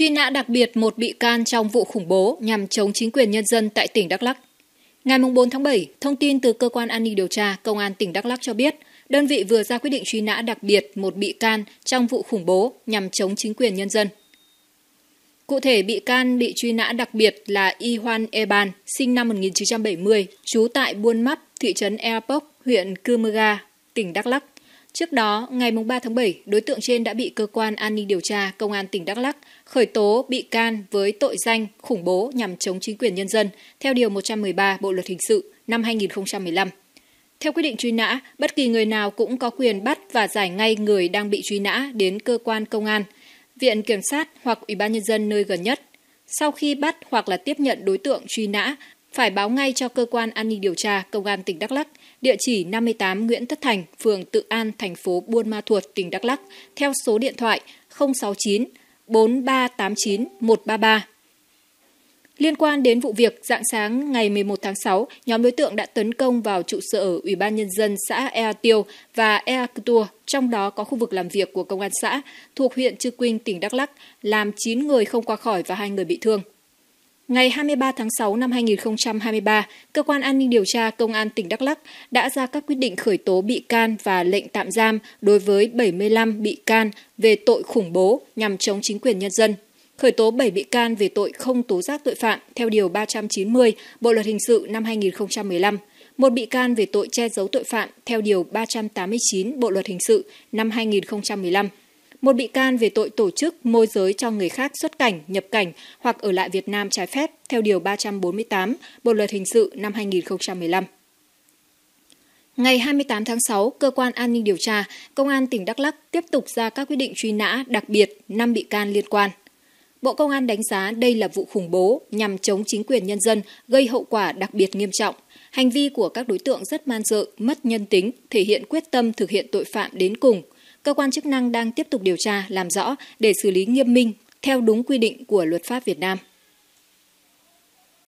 truy nã đặc biệt một bị can trong vụ khủng bố nhằm chống chính quyền nhân dân tại tỉnh Đắk Lắk. Ngày 4 tháng 7, thông tin từ cơ quan an ninh điều tra Công an tỉnh Đắk Lắk cho biết, đơn vị vừa ra quyết định truy nã đặc biệt một bị can trong vụ khủng bố nhằm chống chính quyền nhân dân. Cụ thể, bị can bị truy nã đặc biệt là Y Hoan Eban, sinh năm 1970, trú tại Buôn Mắt, thị trấn Eapok, huyện Cư Mơ Ga, tỉnh Đắk Lắk, Trước đó, ngày 3 tháng 7, đối tượng trên đã bị cơ quan an ninh điều tra Công an tỉnh Đắk Lắc khởi tố bị can với tội danh khủng bố nhằm chống chính quyền nhân dân theo Điều 113 Bộ Luật Hình sự năm 2015. Theo quyết định truy nã, bất kỳ người nào cũng có quyền bắt và giải ngay người đang bị truy nã đến cơ quan công an, viện kiểm sát hoặc ủy ban nhân dân nơi gần nhất. Sau khi bắt hoặc là tiếp nhận đối tượng truy nã, phải báo ngay cho cơ quan an ninh điều tra Công an tỉnh Đắk Lắk, địa chỉ 58 Nguyễn Tất Thành, phường Tự An, thành phố Buôn Ma Thuột, tỉnh Đắk Lắk theo số điện thoại 069 4389 133. Liên quan đến vụ việc, dạng sáng ngày 11 tháng 6, nhóm đối tượng đã tấn công vào trụ sở Ủy ban Nhân dân xã Ea Tiêu và Ea Tua, trong đó có khu vực làm việc của công an xã thuộc huyện chư Quynh, tỉnh Đắk lắc làm 9 người không qua khỏi và hai người bị thương. Ngày 23 tháng 6 năm 2023, Cơ quan An ninh điều tra Công an tỉnh Đắk Lắc đã ra các quyết định khởi tố bị can và lệnh tạm giam đối với 75 bị can về tội khủng bố nhằm chống chính quyền nhân dân, khởi tố 7 bị can về tội không tố giác tội phạm theo Điều 390 Bộ Luật Hình sự năm 2015, một bị can về tội che giấu tội phạm theo Điều 389 Bộ Luật Hình sự năm 2015 một bị can về tội tổ chức môi giới cho người khác xuất cảnh, nhập cảnh hoặc ở lại Việt Nam trái phép theo Điều 348 Bộ Luật Hình sự năm 2015. Ngày 28 tháng 6, Cơ quan An ninh điều tra, Công an tỉnh Đắk Lắc tiếp tục ra các quyết định truy nã đặc biệt 5 bị can liên quan. Bộ Công an đánh giá đây là vụ khủng bố nhằm chống chính quyền nhân dân gây hậu quả đặc biệt nghiêm trọng. Hành vi của các đối tượng rất man dợ, mất nhân tính, thể hiện quyết tâm thực hiện tội phạm đến cùng – Cơ quan chức năng đang tiếp tục điều tra, làm rõ để xử lý nghiêm minh theo đúng quy định của luật pháp Việt Nam.